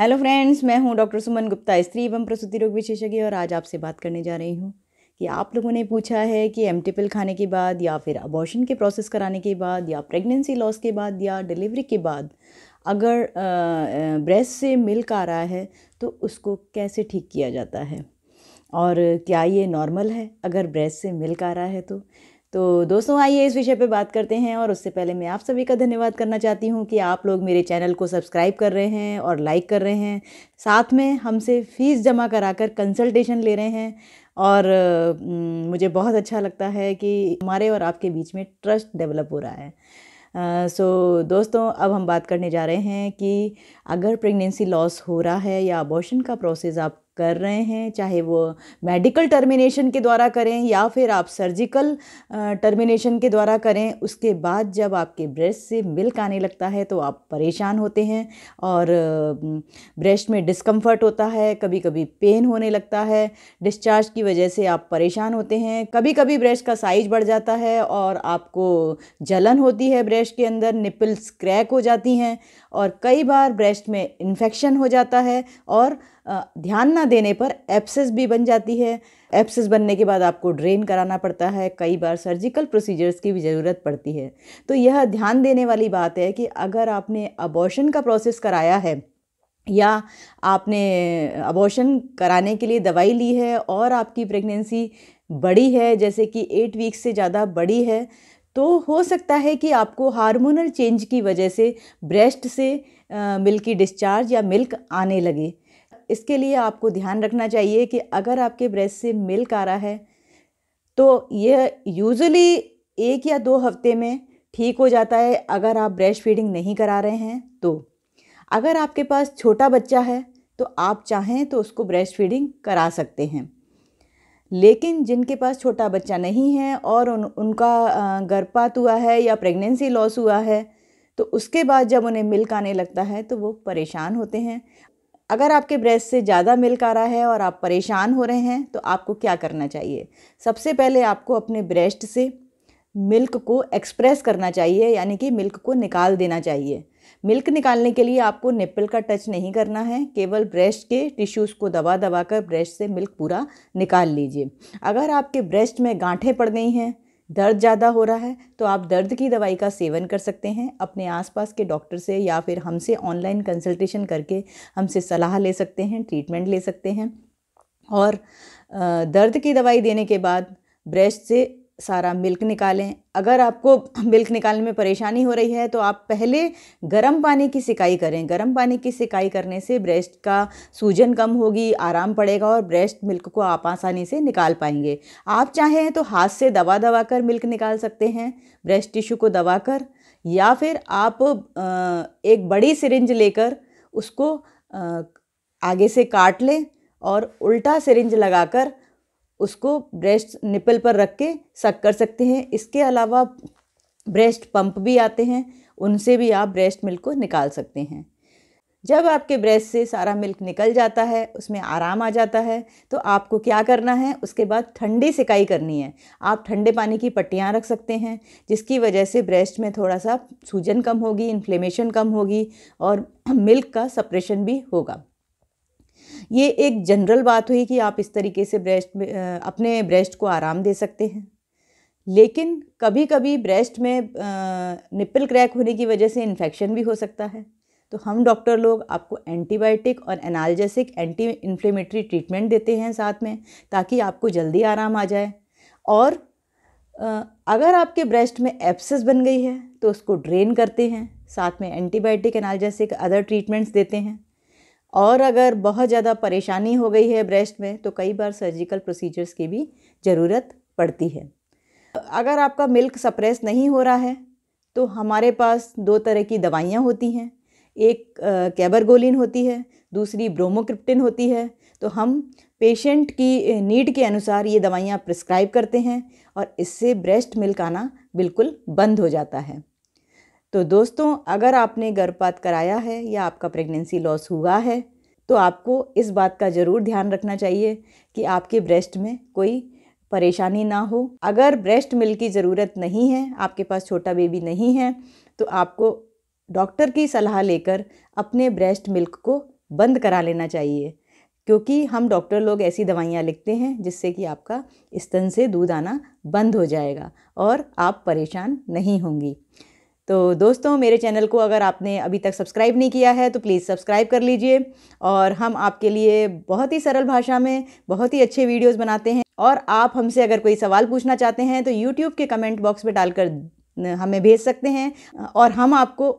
hello friends मैं हूं doctor Suman Gupta स्त्री एवं प्रसूति रोग विशेषज्ञ और आज आपसे बात करने जा रही हूं कि आप लोगों ने पूछा है कि एम खाने के बाद या फिर अबॉर्शन के प्रोसेस कराने के बाद या प्रेगनेंसी लॉस के बाद या डिलीवरी के बाद अगर ब्रेस्ट से मिल्क आ रहा है तो उसको कैसे ठीक किया जाता है और क्या ये नॉर्मल है अगर ब्रेस्ट से मिल्क आ रहा है तो तो दोस्तों आइए इस विषय पर बात करते हैं और उससे पहले मैं आप सभी का धन्यवाद करना चाहती हूँ कि आप लोग मेरे चैनल को सब्सक्राइब कर रहे हैं और लाइक कर रहे हैं साथ में हमसे फ़ीस जमा कराकर कंसल्टेशन ले रहे हैं और मुझे बहुत अच्छा लगता है कि हमारे और आपके बीच में ट्रस्ट डेवलप हो रहा है सो uh, so, दोस्तों अब हम बात करने जा रहे हैं कि अगर प्रेगनेंसी लॉस हो रहा है या अबॉर्शन का प्रोसेस आप कर रहे हैं चाहे वो मेडिकल टर्मिनेशन के द्वारा करें या फिर आप सर्जिकल टर्मिनेशन के द्वारा करें उसके बाद जब आपके ब्रेस्ट से मिल्क आने लगता है तो आप परेशान होते हैं और ब्रेस्ट में डिस्कम्फर्ट होता है कभी कभी पेन होने लगता है डिस्चार्ज की वजह से आप परेशान होते हैं कभी कभी ब्रेस्ट का साइज बढ़ जाता है और आपको जलन होती है ब्रेस्ट के अंदर निपल्स क्रैक हो जाती हैं और कई बार ब्रेस्ट में इन्फेक्शन हो जाता है और ध्यान ना देने पर एप्सेस भी बन जाती है एप्सेस बनने के बाद आपको ड्रेन कराना पड़ता है कई बार सर्जिकल प्रोसीजर्स की भी ज़रूरत पड़ती है तो यह ध्यान देने वाली बात है कि अगर आपने अबॉर्शन का प्रोसेस कराया है या आपने अबॉर्शन कराने के लिए दवाई ली है और आपकी प्रेगनेंसी बड़ी है जैसे कि एट वीक्स से ज़्यादा बड़ी है तो हो सकता है कि आपको हार्मोनल चेंज की वजह से ब्रेस्ट से मिल्क की डिस्चार्ज या मिल्क आने लगे इसके लिए आपको ध्यान रखना चाहिए कि अगर आपके ब्रेस्ट से मिल्क आ रहा है तो यह यूजली एक या दो हफ्ते में ठीक हो जाता है अगर आप ब्रेस्ट फीडिंग नहीं करा रहे हैं तो अगर आपके पास छोटा बच्चा है तो आप चाहें तो उसको ब्रेस्ट फीडिंग करा सकते हैं लेकिन जिनके पास छोटा बच्चा नहीं है और उन उनका गर्भपात हुआ है या प्रेगनेंसी लॉस हुआ है तो उसके बाद जब उन्हें मिल्क आने लगता है तो वो परेशान होते हैं अगर आपके ब्रेस्ट से ज़्यादा मिल्क आ रहा है और आप परेशान हो रहे हैं तो आपको क्या करना चाहिए सबसे पहले आपको अपने ब्रेस्ट से मिल्क को एक्सप्रेस करना चाहिए यानी कि मिल्क को निकाल देना चाहिए मिल्क निकालने के लिए आपको निप्पल का टच नहीं करना है केवल ब्रेस्ट के टिश्यूज़ को दबा दबा कर ब्रेस्ट से मिल्क पूरा निकाल लीजिए अगर आपके ब्रेस्ट में गांठें पड़ गई हैं दर्द ज़्यादा हो रहा है तो आप दर्द की दवाई का सेवन कर सकते हैं अपने आसपास के डॉक्टर से या फिर हमसे ऑनलाइन कंसल्टेशन करके हमसे सलाह ले सकते हैं ट्रीटमेंट ले सकते हैं और दर्द की दवाई देने के बाद ब्रेस्ट से सारा मिल्क निकालें अगर आपको मिल्क निकालने में परेशानी हो रही है तो आप पहले गर्म पानी की सिकाई करें गर्म पानी की सिकाई करने से ब्रेस्ट का सूजन कम होगी आराम पड़ेगा और ब्रेस्ट मिल्क को आप आसानी से निकाल पाएंगे आप चाहें तो हाथ से दबा दबा कर मिल्क निकाल सकते हैं ब्रेस्ट टिश्यू को दबा कर या फिर आप एक बड़ी सिरिंज लेकर उसको आगे से काट लें और उल्टा सिरिंज लगाकर उसको ब्रेस्ट निपल पर रख के सक कर सकते हैं इसके अलावा ब्रेस्ट पंप भी आते हैं उनसे भी आप ब्रेस्ट मिल्क को निकाल सकते हैं जब आपके ब्रेस्ट से सारा मिल्क निकल जाता है उसमें आराम आ जाता है तो आपको क्या करना है उसके बाद ठंडी सिकाई करनी है आप ठंडे पानी की पट्टियाँ रख सकते हैं जिसकी वजह से ब्रेस्ट में थोड़ा सा सूजन कम होगी इन्फ्लेमेशन कम होगी और मिल्क का सप्रेशन भी होगा ये एक जनरल बात हुई कि आप इस तरीके से ब्रेस्ट में अपने ब्रेस्ट को आराम दे सकते हैं लेकिन कभी कभी ब्रेस्ट में निपल क्रैक होने की वजह से इन्फेक्शन भी हो सकता है तो हम डॉक्टर लोग आपको एंटीबायोटिक और एनाल्जेसिक एंटी इन्फ्लेमेटरी ट्रीटमेंट देते हैं साथ में ताकि आपको जल्दी आराम आ जाए और अगर आपके ब्रेस्ट में एप्सेस बन गई है तो उसको ड्रेन करते हैं साथ में एंटीबायोटिक एनाल्जेसिक अदर ट्रीटमेंट्स देते हैं और अगर बहुत ज़्यादा परेशानी हो गई है ब्रेस्ट में तो कई बार सर्जिकल प्रोसीजर्स की भी ज़रूरत पड़ती है अगर आपका मिल्क सप्रेस नहीं हो रहा है तो हमारे पास दो तरह की दवाइयाँ होती हैं एक कैबरगोलिन होती है दूसरी ब्रोमोक्रिप्टिन होती है तो हम पेशेंट की नीड के अनुसार ये दवाइयाँ प्रिस्क्राइब करते हैं और इससे ब्रेस्ट मिल्क आना बिल्कुल बंद हो जाता है तो दोस्तों अगर आपने गर्भपात कराया है या आपका प्रेगनेंसी लॉस हुआ है तो आपको इस बात का ज़रूर ध्यान रखना चाहिए कि आपके ब्रेस्ट में कोई परेशानी ना हो अगर ब्रेस्ट मिल्क की ज़रूरत नहीं है आपके पास छोटा बेबी नहीं है तो आपको डॉक्टर की सलाह लेकर अपने ब्रेस्ट मिल्क को बंद करा लेना चाहिए क्योंकि हम डॉक्टर लोग ऐसी दवाइयाँ लिखते हैं जिससे कि आपका स्तन से दूध आना बंद हो जाएगा और आप परेशान नहीं होंगी तो दोस्तों मेरे चैनल को अगर आपने अभी तक सब्सक्राइब नहीं किया है तो प्लीज़ सब्सक्राइब कर लीजिए और हम आपके लिए बहुत ही सरल भाषा में बहुत ही अच्छे वीडियोज़ बनाते हैं और आप हमसे अगर कोई सवाल पूछना चाहते हैं तो यूट्यूब के कमेंट बॉक्स में डालकर हमें भेज सकते हैं और हम आपको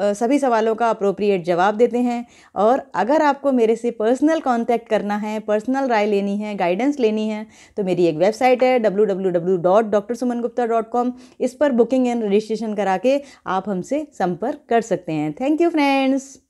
सभी सवालों का अप्रोप्रिएट जवाब देते हैं और अगर आपको मेरे से पर्सनल कांटेक्ट करना है पर्सनल राय लेनी है गाइडेंस लेनी है तो मेरी एक वेबसाइट है W W W dot doctor Suman Gupta dot com इस पर बुकिंग एंड रजिस्ट्रेशन करा के आप हमसे संपर्क कर सकते हैं थैंक यू फ्रेंड्स